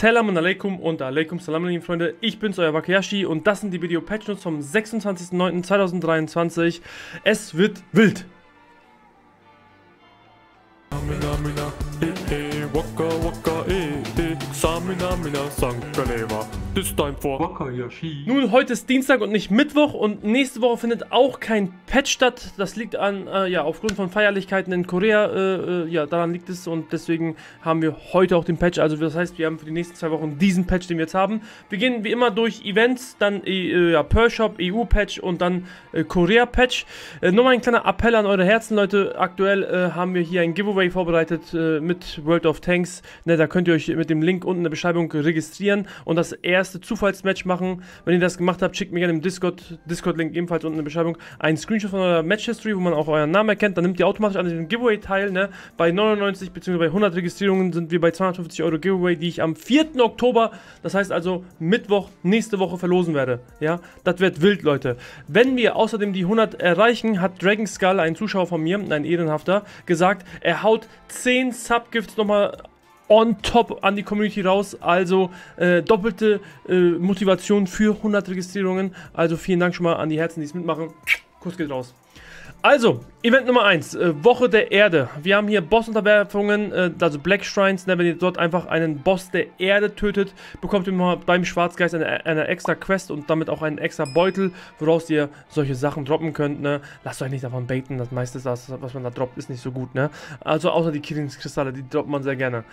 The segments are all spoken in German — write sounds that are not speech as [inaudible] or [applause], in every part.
Assalamu alaikum und alaikum salam alaikum Freunde, ich bin's euer Wakayashi und das sind die Video Patch Notes vom 26.09.2023. Es wird wild! pisst einfach. Wakayoshi. Nun, heute ist Dienstag und nicht Mittwoch und nächste Woche findet auch kein Patch statt. Das liegt an, äh, ja, aufgrund von Feierlichkeiten in Korea, äh, äh, ja, daran liegt es und deswegen haben wir heute auch den Patch. Also das heißt, wir haben für die nächsten zwei Wochen diesen Patch, den wir jetzt haben. Wir gehen wie immer durch Events, dann äh, ja, Per Shop, EU-Patch und dann Korea-Patch. Äh, äh mal ein kleiner Appell an eure Herzen, Leute. Aktuell äh, haben wir hier ein Giveaway vorbereitet mit World of Tanks. Ne, da könnt ihr euch mit dem Link unten in der Beschreibung registrieren und das erste erste Zufallsmatch machen. Wenn ihr das gemacht habt, schickt mir gerne im Discord, Discord-Link ebenfalls unten in der Beschreibung, einen Screenshot von eurer Match-History, wo man auch euren Namen erkennt. Dann nehmt ihr automatisch an dem Giveaway teil. Ne? Bei 99 bzw. bei 100 Registrierungen sind wir bei 250 Euro Giveaway, die ich am 4. Oktober, das heißt also Mittwoch, nächste Woche verlosen werde. Ja, das wird wild, Leute. Wenn wir außerdem die 100 erreichen, hat Dragon Skull, ein Zuschauer von mir, ein Ehrenhafter, gesagt, er haut 10 Subgifts nochmal on top an die Community raus. Also äh, doppelte äh, Motivation für 100 Registrierungen. Also vielen Dank schon mal an die Herzen, die es mitmachen. Kuss geht raus. Also, Event Nummer 1, äh, Woche der Erde. Wir haben hier Bossunterwerfungen, äh, also Black Shrines. Ne, wenn ihr dort einfach einen Boss der Erde tötet, bekommt ihr beim Schwarzgeist eine, eine, extra Quest und damit auch einen extra Beutel, woraus ihr solche Sachen droppen könnt. Ne? Lasst euch nicht davon baiten, das meiste, was man da droppt, ist nicht so gut. Ne? Also außer die Killingskristalle, die droppt man sehr gerne.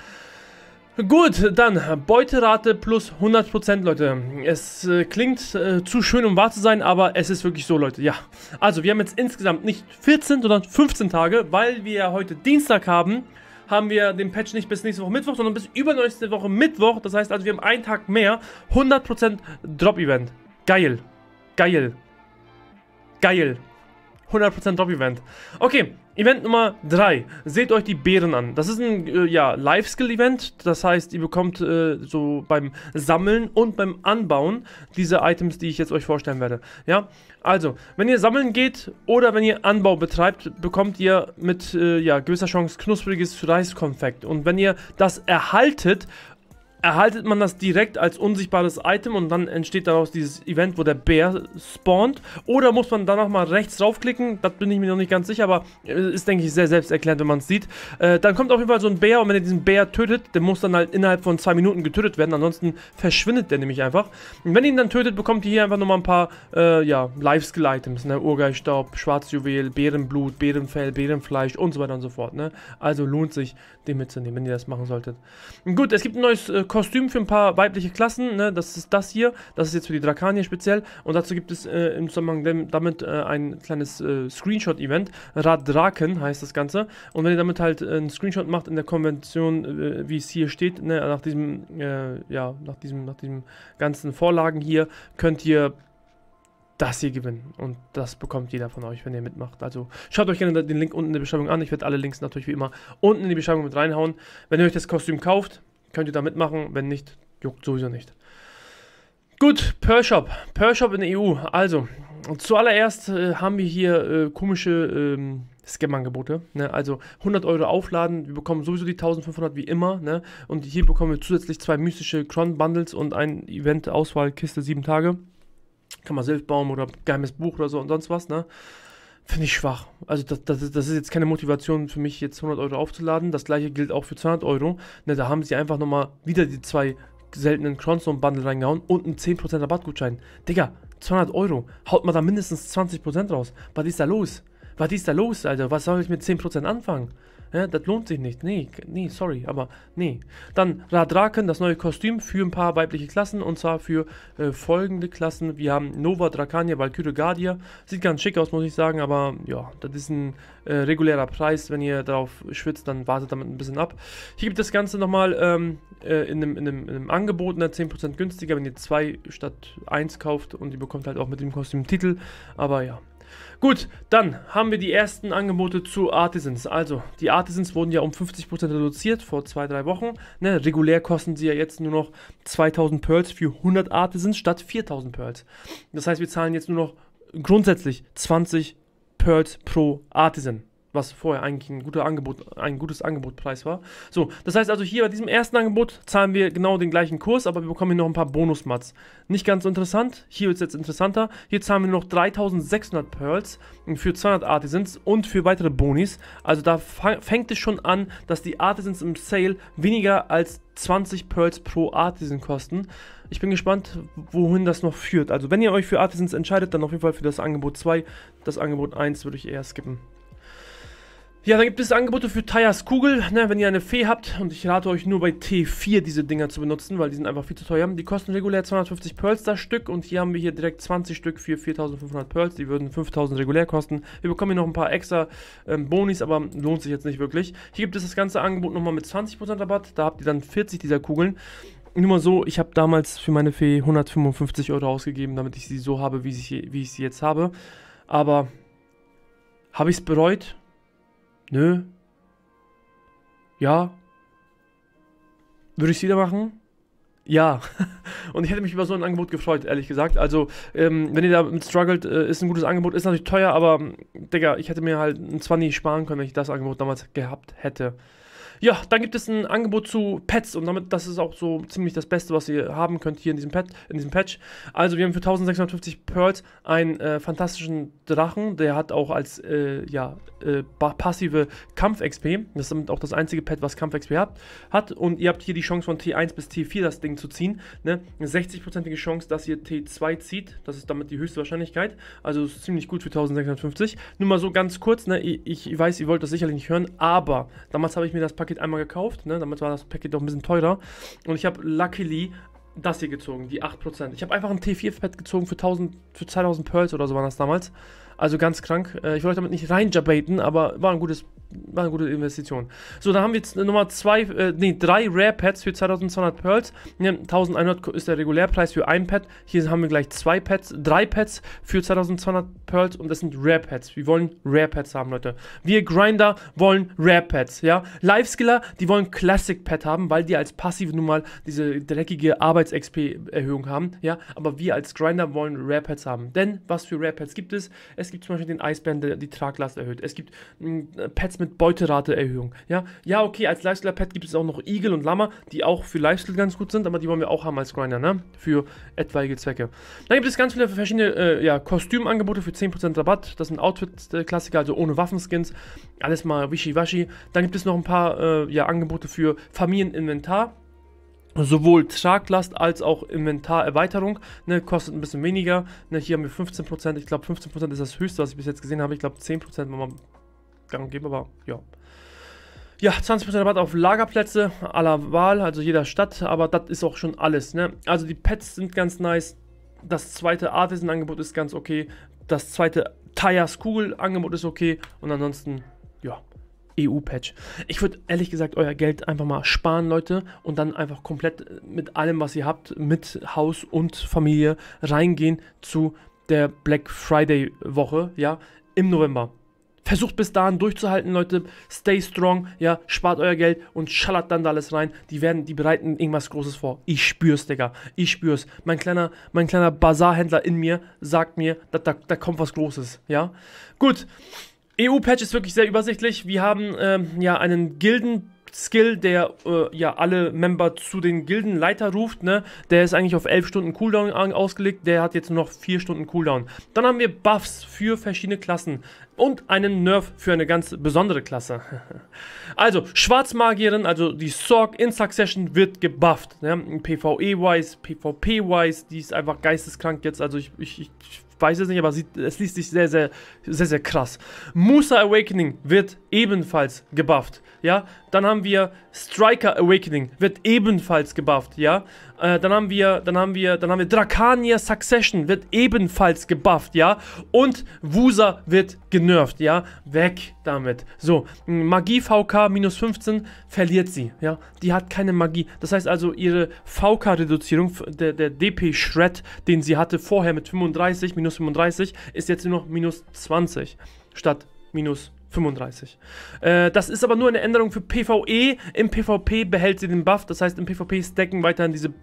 Gut, dann Beuterate plus 100%, Leute. Es äh, klingt äh, zu schön, um wahr zu sein, aber es ist wirklich so, Leute. Ja, also wir haben jetzt insgesamt nicht 14, sondern 15 Tage, weil wir heute Dienstag haben, haben wir den Patch nicht bis nächste Woche Mittwoch, sondern bis übernächste Woche Mittwoch. Das heißt also, wir haben einen Tag mehr. 100% Drop-Event. Geil. Geil. Geil. 100% Drop-Event. Okay, Event Nummer 3. Seht euch die Beeren an. Das ist ein äh, ja, Life-Skill-Event. Das heißt, ihr bekommt äh, so beim Sammeln und beim Anbauen diese Items, die ich jetzt euch vorstellen werde. Ja, also, wenn ihr sammeln geht oder wenn ihr Anbau betreibt, bekommt ihr mit äh, ja, gewisser Chance knuspriges Reiskonfekt. Und wenn ihr das erhaltet, erhaltet man das direkt als unsichtbares Item und dann entsteht daraus dieses Event, wo der Bär spawnt. Oder muss man danach nochmal rechts draufklicken, das bin ich mir noch nicht ganz sicher, aber ist, denke ich, sehr selbsterklärend, wenn man es sieht. Äh, dann kommt auf jeden Fall so ein Bär und wenn ihr diesen Bär tötet, der muss dann halt innerhalb von zwei Minuten getötet werden, ansonsten verschwindet der nämlich einfach. Und wenn ihr ihn dann tötet, bekommt ihr hier einfach nochmal ein paar, äh, ja, Lifeskill-Items, ne, Urgeilstaub, Schwarzjuwel, Bärenblut, Bärenfell, Bärenfleisch und so weiter und so fort, ne. Also lohnt sich, den mitzunehmen, wenn ihr das machen solltet. Gut, es gibt ein neues äh, Kostüm für ein paar weibliche Klassen, ne? das ist das hier, das ist jetzt für die Drakanier speziell und dazu gibt es äh, im Zusammenhang damit äh, ein kleines äh, Screenshot-Event, Radraken heißt das Ganze und wenn ihr damit halt äh, einen Screenshot macht in der Konvention, äh, wie es hier steht, ne? nach diesem, äh, ja, nach diesem, nach diesem ganzen Vorlagen hier, könnt ihr das hier gewinnen. Und das bekommt jeder von euch, wenn ihr mitmacht. Also schaut euch gerne den Link unten in der Beschreibung an. Ich werde alle Links natürlich wie immer unten in die Beschreibung mit reinhauen. Wenn ihr euch das Kostüm kauft, Könnt ihr da mitmachen? Wenn nicht, juckt sowieso nicht. Gut, Pershop. Pershop in der EU. Also, zuallererst äh, haben wir hier äh, komische ähm, Scam-Angebote. Ne? Also 100 Euro aufladen, wir bekommen sowieso die 1500 wie immer. Ne? Und hier bekommen wir zusätzlich zwei mystische cron bundles und ein Event-Auswahl-Kiste 7 Tage. Kann man selbst bauen oder geheimes Buch oder so und sonst was. Ne? Finde ich schwach. Also das, das, das ist jetzt keine Motivation für mich, jetzt 100 Euro aufzuladen. Das gleiche gilt auch für 200 Euro. Ne, da haben sie einfach nochmal wieder die zwei seltenen Cronstone-Bundle reingehauen und einen 10% Rabattgutschein. Digga, 200 Euro. Haut mal da mindestens 20% raus. Was ist da los? Was ist da los, Alter? Was soll ich mit 10% anfangen? Ja, das lohnt sich nicht. Nee, nee, sorry, aber nee. Dann Radraken, das neue Kostüm für ein paar weibliche Klassen und zwar für äh, folgende Klassen. Wir haben Nova, Drakania, Valkyrie, Guardia. Sieht ganz schick aus, muss ich sagen, aber ja, das ist ein äh, regulärer Preis. Wenn ihr darauf schwitzt, dann wartet damit ein bisschen ab. Hier gibt das Ganze nochmal ähm, äh, in, einem, in, einem, in einem Angebot, ne, 10% günstiger, wenn ihr 2 statt 1 kauft und ihr bekommt halt auch mit dem Kostüm Titel. Aber ja, Gut, dann haben wir die ersten Angebote zu Artisans. Also, die Artisans wurden ja um 50% reduziert vor zwei, drei Wochen. Ne, regulär kosten sie ja jetzt nur noch 2000 Pearls für 100 Artisans statt 4000 Pearls. Das heißt, wir zahlen jetzt nur noch grundsätzlich 20 Pearls pro Artisan was vorher eigentlich ein, guter Angebot, ein gutes Angebotpreis war. So, das heißt also hier bei diesem ersten Angebot zahlen wir genau den gleichen Kurs, aber wir bekommen hier noch ein paar Bonusmats. Nicht ganz interessant, hier wird es jetzt interessanter. Hier zahlen wir noch 3600 Pearls für 200 Artisans und für weitere Bonis. Also da fängt es schon an, dass die Artisans im Sale weniger als 20 Pearls pro Artisan kosten. Ich bin gespannt, wohin das noch führt. Also wenn ihr euch für Artisans entscheidet, dann auf jeden Fall für das Angebot 2. Das Angebot 1 würde ich eher skippen. Ja, dann gibt es Angebote für Tayas Kugel, ne, wenn ihr eine Fee habt. Und ich rate euch nur bei T4 diese Dinger zu benutzen, weil die sind einfach viel zu teuer. Die kosten regulär 250 Pearls das Stück und hier haben wir hier direkt 20 Stück für 4500 Pearls. Die würden 5000 regulär kosten. Wir bekommen hier noch ein paar extra ähm, Bonis, aber lohnt sich jetzt nicht wirklich. Hier gibt es das ganze Angebot nochmal mit 20% Rabatt. Da habt ihr dann 40 dieser Kugeln. Nur mal so, ich habe damals für meine Fee 155 Euro ausgegeben, damit ich sie so habe, wie, sie, wie ich sie jetzt habe. Aber habe ich es bereut? Nö. Ja. Würde ich es wieder machen? Ja, [laughs] und ich hätte mich über so ein Angebot gefreut, ehrlich gesagt. Also, ähm, wenn ihr damit struggelt, äh, ist ein gutes Angebot, ist natürlich teuer, aber, Digga, ich hätte mir halt ein 20 sparen können, wenn ich das Angebot damals gehabt hätte. Ja, dann gibt es ein Angebot zu Pets und damit, das ist auch so ziemlich das Beste, was ihr haben könnt hier in diesem, Pet, in diesem Patch. Also wir haben für 1650 Pearls einen äh, fantastischen Drachen, der hat auch als äh, ja, äh, passive Kampf-XP, das ist damit auch das einzige Pet, was Kampf-XP hat, hat und ihr habt hier die Chance von T1 bis T4 das Ding zu ziehen, ne? eine 60%ige Chance, dass ihr T2 zieht, das ist damit die höchste Wahrscheinlichkeit, also ist ziemlich gut für 1650. Nur mal so ganz kurz, ne? ich, ich weiß, ihr wollt das sicherlich nicht hören, aber damals habe ich mir das Paket Paket einmal gekauft. Ne? Damals war das Paket doch ein bisschen teurer. Und ich habe luckily das hier gezogen, die 8%. Ich habe einfach ein T4-Pad gezogen für, 1000, für 2000 Pearls oder so waren das damals. Also ganz krank. Äh, ich wollte euch damit nicht reinjabaten, aber war ein gutes war eine gute Investition. So, dann haben wir jetzt nochmal zwei, äh, nee, drei Rare Pads für 2200 Pearls. Ja, 1100 ist der Regulärpreis für ein Pad. Hier haben wir gleich zwei Pads, drei Pads für 2200 Pearls und das sind Rare Pads. Wir wollen Rare Pads haben, Leute. Wir Grinder wollen Rare Pads, ja. Live-Skiller, die wollen Classic Pad haben, weil die als passiv nun mal diese dreckige Arbeits-XP-Erhöhung haben, ja. Aber wir als Grinder wollen Rare Pads haben. Denn was für Rare Pads gibt es? Es gibt zum Beispiel den Eisbären, der die Traglast erhöht. Es gibt mh, hm, Pads mit Boss Beuterateerhöhung. Ja, ja, okay, als Lifestealer-Pet gibt es auch noch Eagle und Lama, die auch für Lifestyle ganz gut sind, aber die wollen wir auch haben als Grinder, ne? Für etwaige Zwecke. Dann gibt es ganz viele verschiedene äh, ja, Kostümangebote für 10% Rabatt. Das sind Outfit-Klassiker, äh, also ohne Waffenskins. Alles mal wischiwaschi. Dann gibt es noch ein paar äh, ja, Angebote für Familieninventar sowohl Traglast als auch Inventarerweiterung. Ne, kostet ein bisschen weniger. Ne, hier haben wir 15%. Ich glaube, 15% ist das höchste, was ich bis jetzt gesehen habe. Ich glaube, 10% war mal gang geben, aber ja. Ja, 20% Rabatt auf Lagerplätze aller Wahl, also jeder Stadt, aber das ist auch schon alles. Ne? Also die Pets sind ganz nice. Das zweite Artisan-Angebot ist ganz okay. Das zweite Tire School-Angebot ist okay. Und ansonsten, ja, EU-Patch. Ich würde ehrlich gesagt euer Geld einfach mal sparen, Leute, und dann einfach komplett mit allem, was ihr habt, mit Haus und Familie reingehen zu der Black Friday-Woche, ja, im November. Versucht bis dahin durchzuhalten, Leute. Stay strong, ja, spart euer Geld und schallert dann da alles rein. Die werden, die bereiten irgendwas Großes vor. Ich spür's, Digga. Ich spür's. Mein kleiner, mein kleiner Bazarhändler in mir sagt mir, da, da, da kommt was Großes, ja. Gut. EU-Patch ist wirklich sehr übersichtlich. Wir haben ähm, ja einen Gilden- Skill, der äh, ja alle Member zu den Gildenleiter ruft, ne, der ist eigentlich auf 11 Stunden Cooldown ausgelegt, der hat jetzt nur noch 4 Stunden Cooldown. Dann haben wir Buffs für verschiedene Klassen und einen Nerf für eine ganz besondere Klasse. [laughs] also, Schwarzmagierin, also die Sorg in Succession wird gebufft. Ne? PvE-wise, PvP-wise, die ist einfach geisteskrank jetzt. Also ich, ich, ich weiß es nicht, aber sieht, es liest sich sehr, sehr, sehr, sehr krass. Musa Awakening wird ebenfalls gebufft, ja. Dann haben wir Striker Awakening wird ebenfalls gebufft, ja. Äh, dann haben wir, dann haben wir, dann haben wir Dracania Succession wird ebenfalls gebufft, ja. Und Wusa wird genervt, ja. Weg damit. So, Magie VK minus 15 verliert sie, ja. Die hat keine Magie. Das heißt also, ihre VK-Reduzierung, der, der DP-Shred, den sie hatte vorher mit 35 minus minus 35 ist jetzt nur noch minus 20 statt minus 35. Äh, das ist aber nur eine Änderung für PvE. Im PvP behält sie den Buff, das heißt im PvP stacken weiterhin diese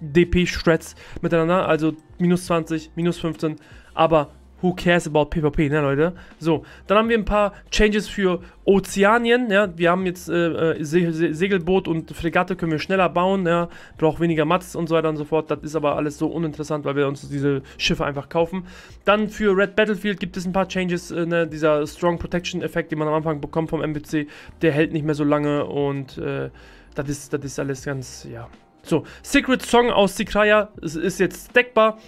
DP-Strats miteinander, also minus 20, minus 15, aber Who cares about PvP, ne, Leute? So, dann haben wir ein paar Changes für Ozeanien, ja. Wir haben jetzt äh, äh Segelboot und Fregatte können wir schneller bauen, ja. Braucht weniger Mats und so weiter und so fort. Das ist aber alles so uninteressant, weil wir uns diese Schiffe einfach kaufen. Dann für Red Battlefield gibt es ein paar Changes, äh, ne? Dieser Strong Protection Effekt, den man am Anfang bekommt vom MBC, der hält nicht mehr so lange und äh, das ist, ist alles ganz, ja. So, Secret Song aus Sikraya ist, jetzt deckbar.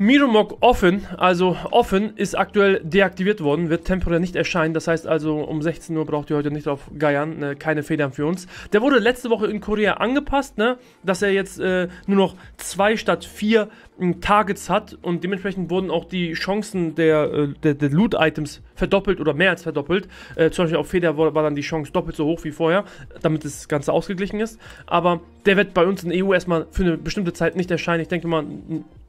Miromog Offen, also Offen, ist aktuell deaktiviert worden, wird temporär nicht erscheinen. Das heißt also, um 16 Uhr braucht ihr heute nicht auf geiern, ne, keine Federn für uns. Der wurde letzte Woche in Korea angepasst, ne, dass er jetzt äh, nur noch zwei statt vier m, hm, Targets hat und dementsprechend wurden auch die Chancen der, äh, der, der Loot-Items verdoppelt oder mehr als verdoppelt. Äh, zum Beispiel auf Feder war, war dann die Chance doppelt so hoch wie vorher, damit das Ganze ausgeglichen ist. Aber der wird bei uns in EU e erstmal für eine bestimmte Zeit nicht erscheinen. Ich denke mal,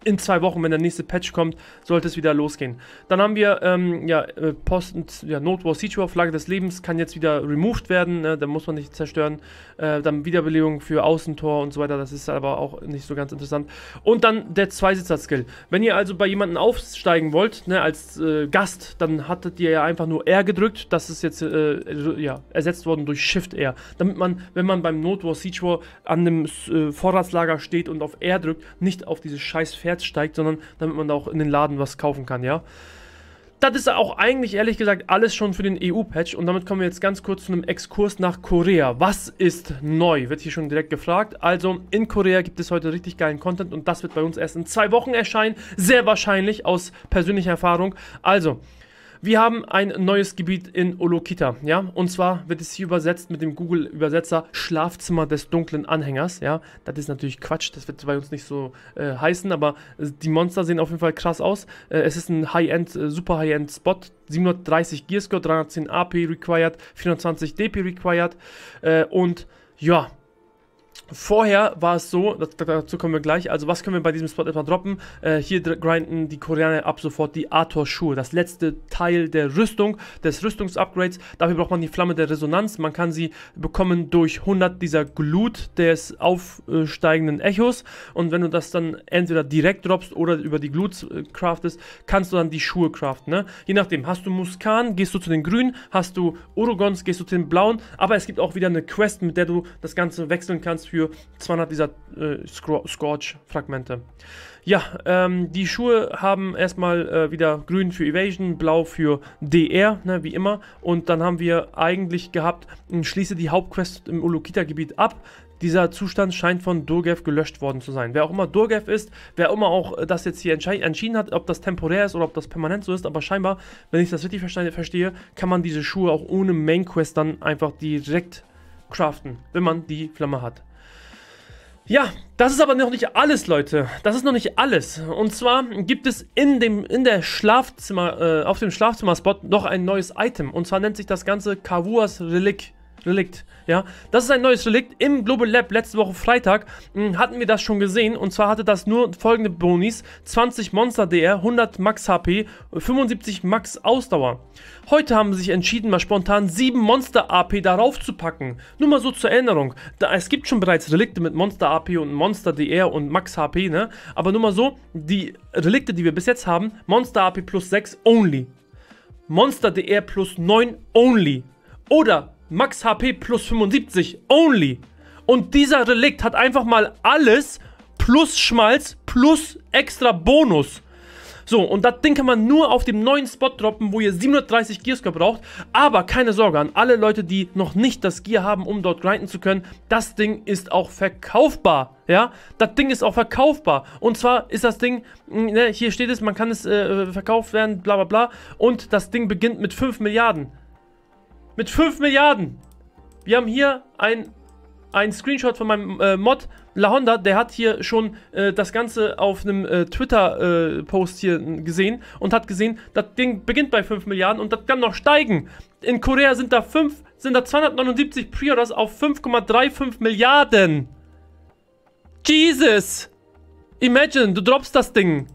in zwei Wochen, wenn der nächste Patch kommt, sollte es wieder losgehen. Dann haben wir ähm, ja, äh, Post, ja, Note War Siege War, Flagge des Lebens, kann jetzt wieder removed werden, ne? da muss man nicht zerstören. Äh, dann Wiederbelebung für Außentor und so weiter, das ist aber auch nicht so ganz interessant. Und dann der Zweisitzer-Skill. Wenn ihr also bei jemandem aufsteigen wollt, ne, als äh, Gast, dann hattet ihr ja einfach nur R gedrückt, das ist jetzt äh, ja, ersetzt worden durch Shift R. Damit man, wenn man beim Note War Siege War an dem äh, Vorratslager steht und auf R drückt, nicht auf diese scheiß Pferde Herz steigt, sondern damit man da auch in den Laden was kaufen kann, ja. Das ist auch eigentlich ehrlich gesagt alles schon für den EU-Patch und damit kommen wir jetzt ganz kurz zu einem Exkurs nach Korea. Was ist neu? Wird hier schon direkt gefragt. Also in Korea gibt es heute richtig geilen Content und das wird bei uns erst in zwei Wochen erscheinen. Sehr wahrscheinlich aus persönlicher Erfahrung. Also wir haben ein neues Gebiet in Olokita, ja. Und zwar wird es hier übersetzt mit dem Google-Übersetzer Schlafzimmer des dunklen Anhängers, ja. Das ist natürlich Quatsch, das wird bei uns nicht so äh, heißen, aber äh, die Monster sehen auf jeden Fall krass aus. Äh, es ist ein High-End, äh, super High-End-Spot, 730 Gearscore, 310 AP required, 420 DP required äh, und ja, Vorher war es so, dazu kommen wir gleich, also was können wir bei diesem Spot etwa droppen? Äh, hier grinden die Koreaner ab sofort die arthur schuhe das letzte Teil der Rüstung, des Rüstungsupgrades. Dafür braucht man die Flamme der Resonanz, man kann sie bekommen durch 100 dieser Glut des aufsteigenden Echos. Und wenn du das dann entweder direkt droppst oder über die Glut äh, craftest, kannst du dann die Schuhe craften. Ne? Je nachdem, hast du Muskan, gehst du zu den Grünen, hast du Urugons, gehst du zu den Blauen, aber es gibt auch wieder eine Quest, mit der du das Ganze wechseln kannst für für 200 dieser äh, Scorch-Fragmente. Ja, ähm, die Schuhe haben erstmal äh, wieder grün für Evasion, blau für DR, ne, wie immer. Und dann haben wir eigentlich gehabt, schließe die Hauptquest im Ulukita-Gebiet ab. Dieser Zustand scheint von Durgev gelöscht worden zu sein. Wer auch immer Durgev ist, wer auch immer auch äh, das jetzt hier entschieden hat, ob das temporär ist oder ob das permanent so ist, aber scheinbar, wenn ich das richtig verstehe, kann man diese Schuhe auch ohne Main Quest dann einfach direkt craften, wenn man die Flamme hat. Ja, das ist aber noch nicht alles, Leute. Das ist noch nicht alles. Und zwar gibt es in dem in der Schlafzimmer äh, auf dem Schlafzimmerspot noch ein neues Item und zwar nennt sich das ganze Kavuas Relic. Relikt. Ja, das ist ein neues Relikt im Global Lab. Letzte Woche Freitag mh, hm, hatten wir das schon gesehen. Und zwar hatte das nur folgende Bonis: 20 Monster DR, 100 Max HP, 75 Max Ausdauer. Heute haben sie sich entschieden, mal spontan 7 Monster AP darauf zu packen. Nur mal so zur Erinnerung: da, Es gibt schon bereits Relikte mit Monster AP und Monster DR und Max HP, ne? Aber nur mal so: die Relikte, die wir bis jetzt haben, Monster AP plus 6 only. Monster DR plus 9 only. Oder Max HP plus 75 only. Und dieser Relikt hat einfach mal alles plus Schmalz plus extra Bonus. So, und das Ding kann man nur auf dem neuen Spot droppen, wo ihr 730 Gearscore braucht. Aber keine Sorge an alle Leute, die noch nicht das Gear haben, um dort grinden zu können. Das Ding ist auch verkaufbar. Ja, das Ding ist auch verkaufbar. Und zwar ist das Ding, hm, ne, hier steht es, man kann es äh, verkauft werden, bla bla bla. Und das Ding beginnt mit 5 Milliarden. Mit 5 Milliarden. Wir haben hier ein, ein Screenshot von meinem äh, Mod La Honda, der hat hier schon äh, das Ganze auf einem äh, Twitter-Post äh, hier gesehen und hat gesehen, das Ding beginnt bei 5 Milliarden und das kann noch steigen. In Korea sind da 5, sind da 279 Prioras auf 5,35 Milliarden. Jesus! Imagine, du droppst das Ding.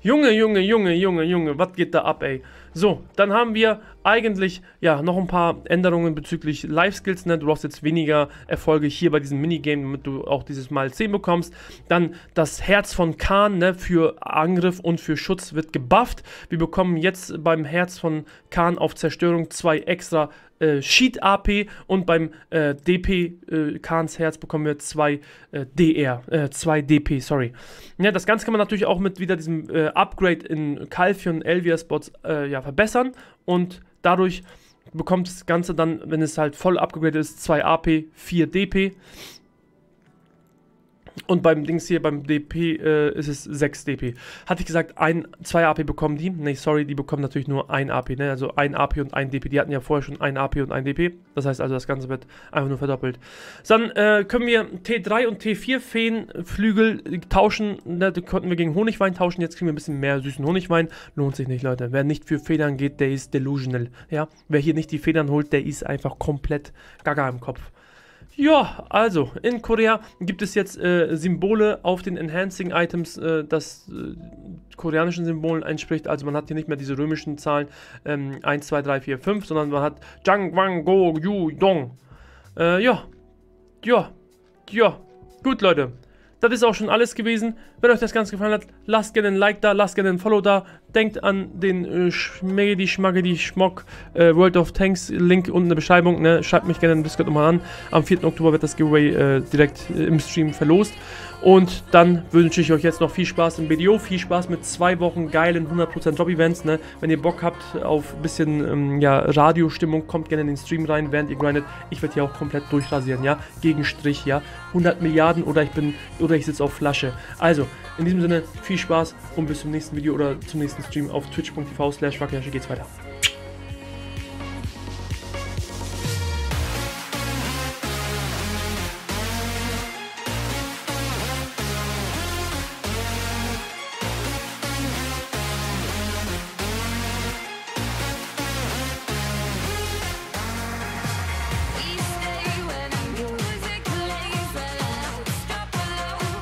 Junge, Junge, Junge, Junge, Junge, was geht da ab, ey? So, dann haben wir eigentlich ja noch ein paar Änderungen bezüglich Life Skills. Ne? Du brauchst jetzt weniger Erfolge hier bei diesem Minigame, damit du auch dieses Mal 10 bekommst. Dann das Herz von Khan ne? für Angriff und für Schutz wird gebufft. Wir bekommen jetzt beim Herz von Khan auf Zerstörung 2 extra äh, Sheet AP und beim äh, DP äh, Kahns Herz bekommen wir 2 äh, DR, 2 äh, DP, sorry. Ja, das Ganze kann man natürlich auch mit wieder diesem äh, Upgrade in Calphion Elvia Spots äh, ja, verbessern und dadurch bekommt das Ganze dann, wenn es halt voll abgegradet ist, 2 AP, 4 DP und beim Dings hier, beim DP äh, ist es 6 DP. Hatte ich gesagt, ein, zwei AP bekommen die. Ne, sorry, die bekommen natürlich nur ein AP, ne? Also ein AP und ein DP. Die hatten ja vorher schon ein AP und ein DP. Das heißt also, das Ganze wird einfach nur verdoppelt. Dann äh, können wir T3 und T4 Feenflügel tauschen. Ne? Die konnten wir gegen Honigwein tauschen. Jetzt kriegen wir ein bisschen mehr süßen Honigwein. Lohnt sich nicht, Leute. Wer nicht für Federn geht, der ist delusional. Ja? Wer hier nicht die Federn holt, der ist einfach komplett gaga im Kopf. Ja, also in Korea gibt es jetzt äh, Symbole auf den Enhancing Items, äh, das äh, koreanischen Symbolen entspricht. Also man hat hier nicht mehr diese römischen Zahlen ähm, 1, 2, 3, 4, 5, sondern man hat Jang, Wang, Go, Yu, Dong. Äh, ja, ja, ja. Gut, Leute. Das ist auch schon alles gewesen. Wenn euch das Ganze gefallen hat, lasst gerne ein Like da, lasst gerne ein Follow da. Denkt an den äh, Schmegedi, Schmock äh, World of Tanks Link unten in der Beschreibung. Ne? Schreibt mich gerne im Discord nochmal an. Am 4. Oktober wird das Giveaway äh, direkt äh, im Stream verlost. Und dann wünsche ich euch jetzt noch viel Spaß im BDO, viel Spaß mit zwei Wochen geilen 100% Job-Events. Ne? Wenn ihr Bock habt auf ein bisschen ähm, ja, Radiostimmung, kommt gerne in den Stream rein, während ihr grindet. Ich werde hier auch komplett durchrasieren, ja? Gegen ja? 100 Milliarden oder ich bin, oder ich sitze auf Flasche. Also, in diesem Sinne, viel Spaß und bis zum nächsten Video oder zum nächsten Stream auf twitch.tv slash geht's weiter.